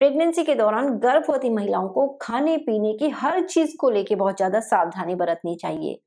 pregnancy के दौरान गर्भवती महिलाओं को खाने पीने की हर चीज को लेकर बहुत ज्यादा सावधानी बरतनी चाहिए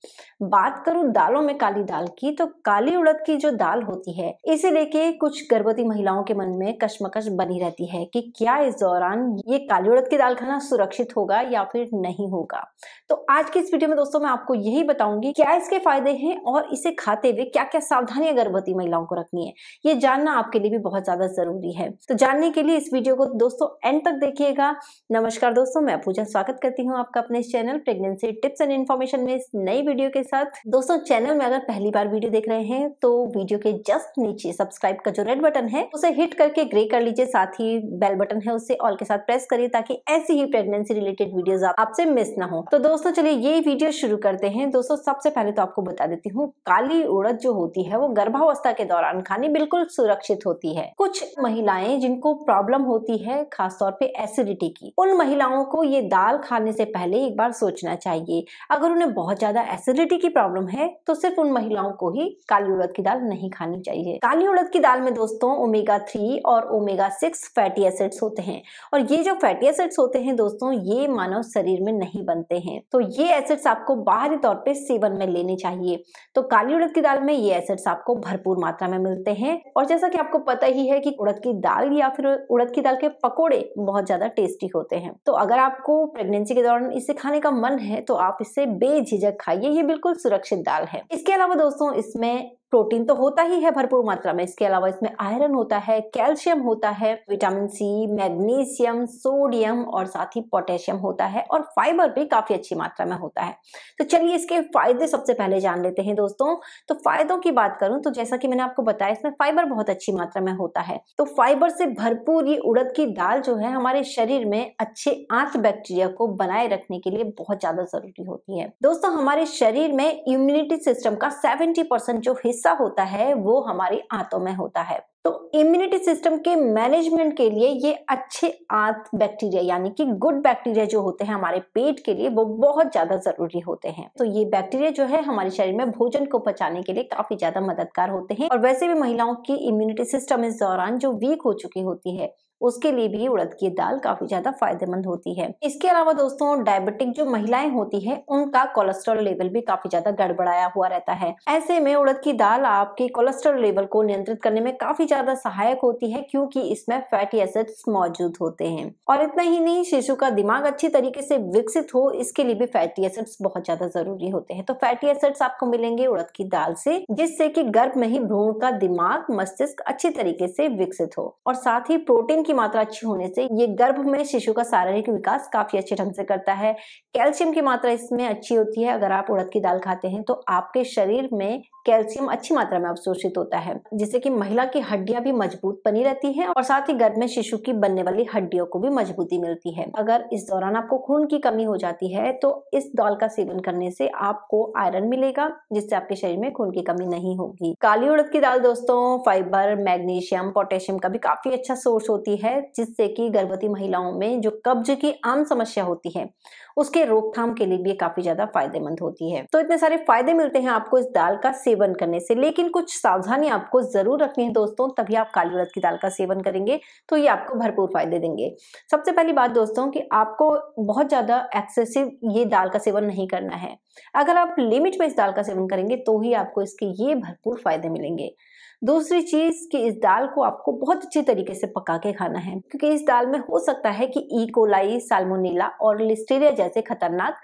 बात करूं दालों में काली दाल की तो काली उड़द की जो दाल होती है इसे लेके कुछ गर्भवती महिलाओं के मन में कशमकश बनी रहती है कि क्या इस दौरान ये काली उड़द की दाल खाना सुरक्षित होगा या फिर नहीं होगा तो आज की इस वीडियो में दोस्तों मैं आपको यही बताऊंगी क्या इसके फायदे हैं और इसे खाते हुए क्या क्या सावधानियां गर्भवती महिलाओं को रखनी है ये जानना आपके लिए भी बहुत ज्यादा जरूरी है तो जानने के लिए इस वीडियो को दोस्तों एंड तक देखिएगा नमस्कार दोस्तों मैं पूजा स्वागत करती हूँ आपका अपने channel pregnancy tips and information में इस नई वीडियो के साथ दोस्तों चैनल में अगर पहली बार वीडियो देख रहे हैं तो वीडियो के जस्ट नीचे सब्सक्राइब का जो रेड बटन है उसे हिट करके ग्रे कर लीजिए साथ ही बेल बटन है उसे ऑल के साथ प्रेस करिए ताकि ऐसी ही प्रेगनेंसी रिलेटेड वीडियो आपसे मिस ना हो तो दोस्तों चलिए ये वीडियो शुरू करते हैं दोस्तों सबसे पहले तो आपको बता देती हूँ काली उड़द जो होती है वो गर्भावस्था के दौरान खानी बिल्कुल सुरक्षित होती है कुछ महिलाएं जिनको प्रॉब्लम होती है खास खासतौर पे एसिडिटी की उन महिलाओं को ये दाल खाने से पहले एक बार सोचना चाहिए अगर उन्हें बहुत ज्यादा एसिडिटी की प्रॉब्लम है तो सिर्फ उन महिलाओं को ही काली उड़द की दाल नहीं खानी चाहिए काली उड़द की दाल में दोस्तों ओमेगा थ्री और ओमेगा सिक्स फैटी एसिड्स होते हैं और ये जो फैटी एसिड्स होते हैं दोस्तों ये मानव शरीर में नहीं बनते हैं तो ये एसिड्स आपको बाहरी तौर पे सेवन में लेने चाहिए तो काली उड़द की दाल में ये एसिड्स आपको भरपूर मात्रा में मिलते हैं और जैसा कि आपको पता ही है कि उड़द की दाल या फिर उड़द की दाल के पकौड़े बहुत ज़्यादा टेस्टी होते हैं तो अगर आपको प्रेगनेंसी के दौरान इसे खाने का मन है तो आप इसे बेझिझक खाइए ये बिल्कुल सुरक्षित दाल है इसके अलावा दोस्तों इसमें प्रोटीन तो होता ही है भरपूर मात्रा में इसके अलावा इसमें आयरन होता है कैल्शियम होता है विटामिन सी मैग्नीशियम सोडियम और साथ ही पोटेशियम होता है और फाइबर भी काफी अच्छी मात्रा में होता है तो चलिए इसके फायदे सबसे पहले जान लेते हैं दोस्तों तो फायदों की बात करूं तो जैसा कि मैंने आपको बताया इसमें फाइबर बहुत अच्छी मात्रा में होता है तो फाइबर से भरपूर ये उड़द की दाल जो है हमारे शरीर में अच्छे आंत बैक्टीरिया को बनाए रखने के लिए बहुत ज्यादा जरूरी होती है दोस्तों हमारे शरीर में इम्यूनिटी सिस्टम का सेवेंटी जो हिस्सा हिस्सा होता है वो हमारी आंतों में होता है तो इम्यूनिटी सिस्टम के मैनेजमेंट के लिए ये अच्छे आंत बैक्टीरिया यानी कि गुड बैक्टीरिया जो होते हैं हमारे पेट के लिए वो बहुत ज़्यादा ज़रूरी होते हैं तो ये बैक्टीरिया जो है हमारे शरीर में भोजन को पचाने के लिए काफ़ी ज़्यादा मददगार होते हैं और वैसे भी महिलाओं की इम्यूनिटी सिस्टम इस दौरान जो वीक हो चुकी होती है उसके लिए भी उड़द की दाल काफी ज्यादा फायदेमंद होती है इसके अलावा दोस्तों डायबिटिक जो महिलाएं होती है उनका कोलेस्ट्रॉल लेवल भी काफी ज्यादा गड़बड़ाया हुआ रहता है ऐसे में उड़द की दाल आपके कोलेस्ट्रॉल लेवल को नियंत्रित करने में काफी ज्यादा सहायक होती है क्योंकि इसमें फैटी एसिड्स मौजूद होते हैं और इतना ही नहीं शिशु का दिमाग अच्छी तरीके से विकसित हो इसके लिए भी फैटी एसिड्स बहुत ज्यादा जरूरी होते हैं तो फैटी एसिड्स आपको मिलेंगे उड़द की दाल से जिससे की गर्भ में ही भ्रूण का दिमाग मस्तिष्क अच्छी तरीके से विकसित हो और साथ ही प्रोटीन की मात्रा अच्छी होने से ये गर्भ में शिशु का शारीरिक विकास काफी अच्छे ढंग से करता है कैल्शियम की मात्रा इसमें अच्छी होती है अगर आप उड़द की दाल खाते हैं तो आपके शरीर में कैल्शियम अच्छी मात्रा में अवशोषित होता है जिससे कि महिला की हड्डियां भी मजबूत बनी रहती है और साथ ही गर्भ में शिशु की बनने वाली हड्डियों को भी मजबूती मिलती है अगर इस दौरान आपको खून की कमी हो जाती है तो इस दाल का सेवन करने से आपको आयरन मिलेगा जिससे आपके शरीर में खून की कमी नहीं होगी काली उड़द की दाल दोस्तों फाइबर मैग्नीशियम पोटेशियम का भी काफी अच्छा सोर्स होती है जिससे की गर्भवती महिलाओं में जो कब्ज की आम समस्या होती है उसके रोकथाम के लिए भी काफी ज्यादा फायदेमंद होती है तो इतने सारे फायदे मिलते हैं आपको इस दाल का सेवन सेवन करने से लेकिन कुछ सावधानी आपको जरूर रखनी है दोस्तों तभी आप काली व्रत की दाल का सेवन करेंगे तो ये आपको भरपूर फायदे देंगे सबसे पहली बात दोस्तों कि आपको बहुत ज़्यादा एक्सेसिव ये दाल का सेवन नहीं करना है अगर आप लिमिट में इस दाल का सेवन करेंगे तो ही आपको इसके ये भरपूर फायदे मिलेंगे दूसरी चीज़ कि इस दाल को आपको बहुत अच्छे तरीके से पका के खाना है क्योंकि इस दाल में हो सकता है कि ई कोलाई साल्मोनीला और लिस्टेरिया जैसे खतरनाक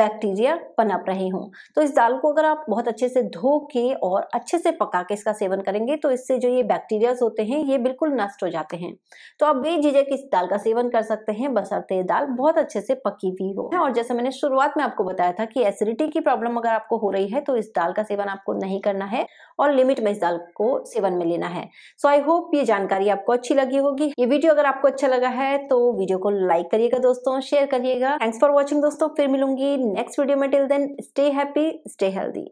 बैक्टीरिया पनप रहे हों तो इस दाल को अगर आप बहुत अच्छे से धो के और अच्छे से पका के इसका सेवन करेंगे तो इससे जो ये बैक्टीरियाज होते हैं ये बिल्कुल नष्ट हो जाते हैं तो आप बेझिझक इस दाल का सेवन कर सकते हैं बसरते दाल बहुत अच्छे से पकी हुई हो और जैसे मैंने शुरुआत में आपको बताया था कि एसिडिटी की प्रॉब्लम अगर आपको हो रही है तो इस दाल का सेवन आपको नहीं करना है और लिमिट में इस दाल को सेवन में लेना है सो आई होप ये जानकारी आपको अच्छी लगी होगी ये वीडियो अगर आपको अच्छा लगा है तो वीडियो को लाइक करिएगा दोस्तों शेयर करिएगा थैंक्स फॉर वॉचिंग दोस्तों फिर मिलूंगी नेक्स्ट वीडियो में till then stay happy stay healthy